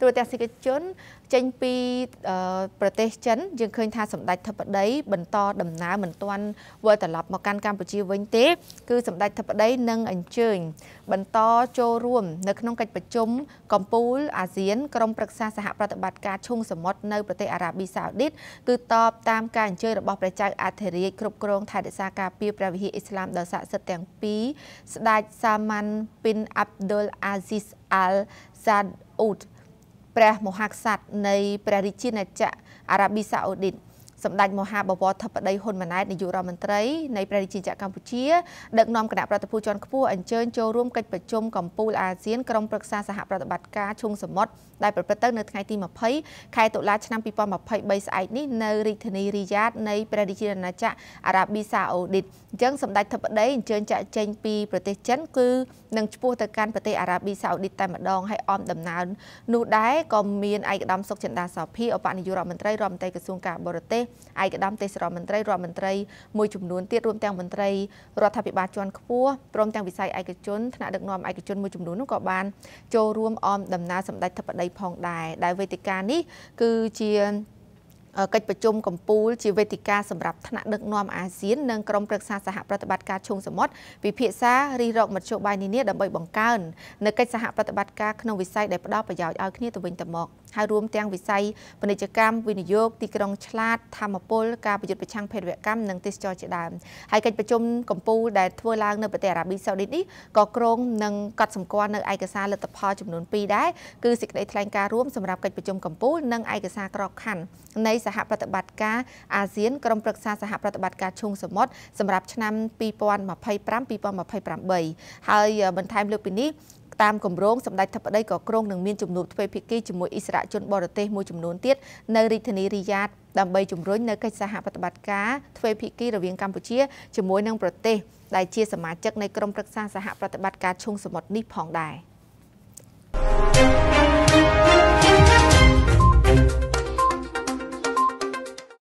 ទូរទស្សនិកជនចេញពីប្រទេសចិនយើងឃើញ ថាសម្ដេចធិបតីបន្តដំណើរមិនទាន់វិលត្រឡប់មកកាន់កម្ពុជាវិញទេគឺសម្ដេចធិបតីនឹងអញ្ជើញបន្តចូលរួមនៅក្នុងកិច្ចប្រជុំកម្ពុជាអាស៊ានក្រុមប្រឹក្សាសហប្រតិបត្តិការឈុងសមុទ្រនៅប្រទេសអារ៉ាប៊ីសាអូឌីតគឺតបតាមការអញ្ជើញរបស់ព្រះចៅអធិរាជគ្រប់គ្រងថែរក្សាការពារព្រះវិហារអ៊ីស្លាមដ៏ស័ក្តិសិទ្ធិទាំងពីរស្ដេចសាម៉ាន់ bin Abdul Aziz Al Saud ព្រះមហាក្សត្រនៃព្រះរាជាណាចក្រអារ៉ាប៊ីសាអូឌីតសម្ដេចមហាបវរធិបតីហ៊ុនម៉ាណែតនាយករដ្ឋមន្ត្រីនៃព្រះរាជាណាចក្រកម្ពុជាដឹកនាំគណៈប្រតិភូជាន់ខ្ពស់អញ្ជើញចូលរួមកិច្ចប្រជុំកម្ពុជាអាស៊ានក្រុមប្រឹក្សាសហប្រតិបត្តិការឈូងសមុទ្រដែលប្រព្រឹត្តទៅនៅថ្ងៃទី20ខែតុលាឆ្នាំ2023ស្អែកនេះនៅរាជធានីរីយ៉ាតនៃព្រះរាជាណាចក្រអារ៉ាប៊ីសាអូឌីតអញ្ចឹងសម្ដេចធិបតីអញ្ជើញចាក់ចេញពីប្រទេសចិន គឺនឹងឈ្មោះទៅកាន់ប្រទេសអារ៉ាប៊ីសាអូឌីតតែម្ដងហើយអមដំណើរនោះដែរក៏មានឯកឧត្តមសុកចិន្តាសោភីឧបនាយករដ្ឋមន្ត្រីរដ្ឋមន្ត្រីក្រសួងការបរទេសឯកឧត្តមទេសរដ្ឋមន្ត្រីរដ្ឋមន្ត្រីមួយចំនួនទៀតរួមទាំងមន្ត្រីរដ្ឋាភិបាលជាន់ខ្ពស់ព្រមទាំងវិស័យឯកជនថ្នាក់ដឹកនាំឯកជនមួយចំនួននោះក៏បានចូលរួមអមដំណើរសម្ដេចធិបតីផងដែរដែលវេទិកានេះគឺជាកិច្ចប្រជុំកម្ពុជាជាវេទិកាសម្រាប់ថ្នាក់ដឹកនាំអាស៊ាននិងក្រុមប្រឹក្សាសហប្រតិបត្តិការឈូងសមុទ្រពិភាក្សារិះរកមធ្យោបាយនានាដើម្បីបង្កើននៅកិច្ចសហប្រតិបត្តិការក្នុងវិស័យដែលផ្ដល់ប្រយោជន៍ឲ្យគ្នាទៅវិញទៅមកហើយរួមទាំងវិស័យពាណិជ្ជកម្មវិនិយោគទីក្រុងឆ្លាតធម្មពលការប្រយុទ្ធប្រឆាំងភេរវកម្មនិងទេសចរជាដើមហើយកិច្ចប្រជុំកម្ពុជាដែលធ្វើឡើងនៅប្រទេសអារ៉ាប៊ីសាអូឌីតនេះក៏ក្រុងនឹងកត់សម្គាល់នៅឯកសារលទ្ធផលចំនួន2ដែរគឺសេចក្តីថ្លែងការណ៍រួមសម្រាប់កិច្ចប្រជុំកម្ពុជានិងឯកសារក្របខ័ណ្ឌនៃសហប្រតិបត្តិការអាស៊ានក្រុមប្រឹក្សាសហប្រតិបត្តិការឈូងសមុទ្រសម្រាប់ឆ្នាំ2025-2028ហើយបន្ថែមលើពីនេះតាមគម្រោងសម្ដេចធិបតីក៏គ្រងនឹងមានជំនួបទ្វេភាគីជាមួយអិសរាជជនបរទេសមួយចំនួនទៀតនៅរាជធានីរីយ៉ាតដើម្បីជំរុញនៅកិច្ចសហប្រតិបត្តិការទ្វេភាគីរវាងកម្ពុជាជាមួយនឹងប្រទេសដែលជាសមាជិកនៃក្រុមប្រឹក្សាសហប្រតិបត្តិការឈូងសមុទ្រនេះផងដែរ។